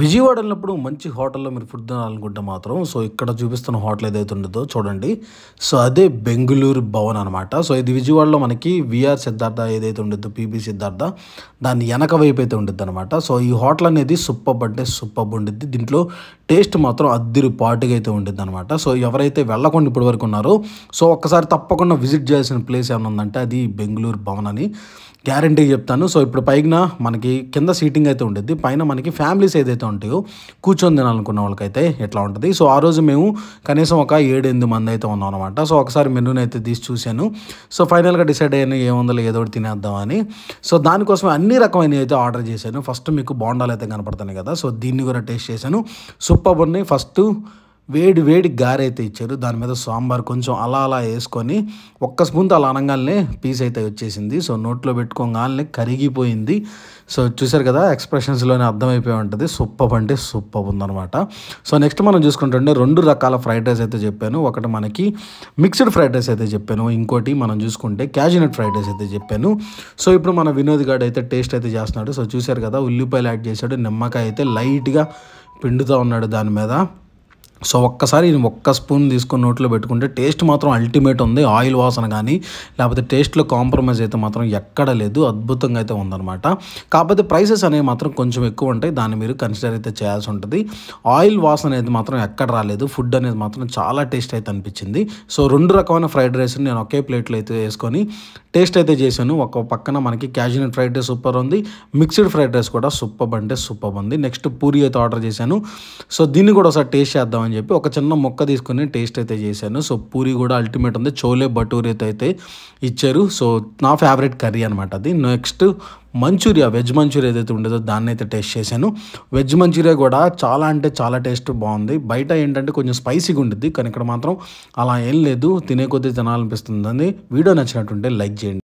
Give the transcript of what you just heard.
విజయవాడ వెళ్ళినప్పుడు మంచి హోటల్లో మీరు ఫుడ్ తినాలనుకుంటే మాత్రం సో ఇక్కడ చూపిస్తున్న హోటల్ ఏదైతే ఉండదో చూడండి సో అదే బెంగళూరు భవన్ అనమాట సో ఇది విజయవాడలో మనకి విఆర్ సిద్ధార్థ ఏదైతే ఉండేదో పీబీ సిద్ధార్థ దాని వెనక వైపు అయితే ఉండిద్ది అనమాట సో ఈ హోటల్ అనేది సూపర్ అంటే సూపర్ ఉండిద్ది దీంట్లో టేస్ట్ మాత్రం అద్దిరి పాటుగా అయితే ఉండింది అనమాట సో ఎవరైతే వెళ్ళకుండా ఇప్పటి వరకు ఉన్నారో సో ఒక్కసారి తప్పకుండా విజిట్ చేయాల్సిన ప్లేస్ ఏమైనా ఉందంటే అది బెంగళూరు భవన్ అని గ్యారంటీ చెప్తాను సో ఇప్పుడు పైన మనకి కింద సీటింగ్ అయితే ఉండేది పైన మనకి ఫ్యామిలీస్ ఏదైతే ఉంటాయో కూర్చొని తినాలనుకున్న వాళ్ళకైతే ఎట్లా ఉంటుంది సో ఆ రోజు మేము కనీసం ఒక ఏడెనిమిది మంది అయితే ఉన్నాం అనమాట సో ఒకసారి మెనూని అయితే తీసి చూశాను సో ఫైనల్గా డిసైడ్ అయ్యాను ఏముందో ఏదో ఒకటి తినేద్దామని సో దానికోసం అన్ని రకమైన అయితే ఆర్డర్ చేశాను ఫస్ట్ మీకు బాండాలు అయితే కనపడుతున్నాయి కదా సో దీన్ని కూడా టేస్ట్ చేశాను సో సూపర్ ఉన్నాయి ఫస్ట్ వేడి వేడి గారైతే ఇచ్చారు దాని మీద సాంబార్ కొంచెం అలా అలా వేసుకొని ఒక్క స్పూన్ అలా అనగానే పీస్ అయితే వచ్చేసింది సో నోట్లో పెట్టుకోగానే కరిగిపోయింది సో చూసారు కదా ఎక్స్ప్రెషన్స్లోనే అర్థమైపోయి ఉంటుంది సూపర్ అంటే సూపర్ ఉందనమాట సో నెక్స్ట్ మనం చూసుకుంటుంటే రెండు రకాల ఫ్రైడ్ రైస్ అయితే చెప్పాను ఒకటి మనకి మిక్స్డ్ ఫ్రైడ్ రైస్ అయితే చెప్పాను ఇంకోటి మనం చూసుకుంటే క్యాజినెట్ ఫ్రైడ్ రైస్ అయితే చెప్పాను సో ఇప్పుడు మన వినోద్ గారు అయితే టేస్ట్ అయితే చేస్తున్నాడు సో చూసారు కదా ఉల్లిపాయలు యాడ్ చేశాడు నిమ్మకాయ అయితే లైట్గా పిండుతూ ఉన్నాడు దాని మీద సో ఒక్కసారి ఒక్క స్పూన్ తీసుకుని నోట్లో పెట్టుకుంటే టేస్ట్ మాత్రం అల్టిమేట్ ఉంది ఆయిల్ వాసన కానీ లేకపోతే టేస్ట్లో కాంప్రమైజ్ అయితే మాత్రం ఎక్కడ లేదు అద్భుతంగా అయితే ఉందన్నమాట కాకపోతే ప్రైసెస్ అనేవి మాత్రం కొంచెం ఎక్కువ ఉంటాయి దాన్ని మీరు కన్సిడర్ అయితే చేయాల్సి ఉంటుంది ఆయిల్ వాసన అనేది మాత్రం ఎక్కడ రాలేదు ఫుడ్ అనేది మాత్రం చాలా టేస్ట్ అయితే అనిపించింది సో రెండు రకమైన ఫ్రైడ్ రైస్ని నేను ఒకే ప్లేట్లో అయితే వేసుకొని టేస్ట్ అయితే చేశాను ఒక పక్కన మనకి క్యాజువల్ ఫ్రైడ్ రైస్ సూపర్ ఉంది మిక్స్డ్ ఫ్రైడ్ రైస్ కూడా సూపర్ అంటే సూపర్ ఉంది నెక్స్ట్ పూరి అయితే ఆర్డర్ చేశాను సో దీన్ని కూడా ఒకసారి టేస్ట్ చేద్దామని అని చెప్పి ఒక చిన్న మొక్క తీసుకుని టేస్ట్ అయితే చేశాను సో పూరి కూడా అల్టిమేట్ ఉంది చోలే బటూరి అయితే ఇచ్చారు సో నా ఫేవరెట్ కర్రీ అనమాట అది నెక్స్ట్ మంచూరియా వెజ్ మంచూరియా ఏదైతే ఉండేదో దాన్ని అయితే టేస్ట్ చేశాను వెజ్ మంచూరియా కూడా చాలా అంటే చాలా టేస్ట్ బాగుంది బయట ఏంటంటే కొంచెం స్పైసీగా ఉంటుంది కానీ ఇక్కడ మాత్రం అలా ఏం లేదు తినే కొద్దీ తినాలనిపిస్తుంది వీడియో నచ్చినట్టుంటే లైక్ చేయండి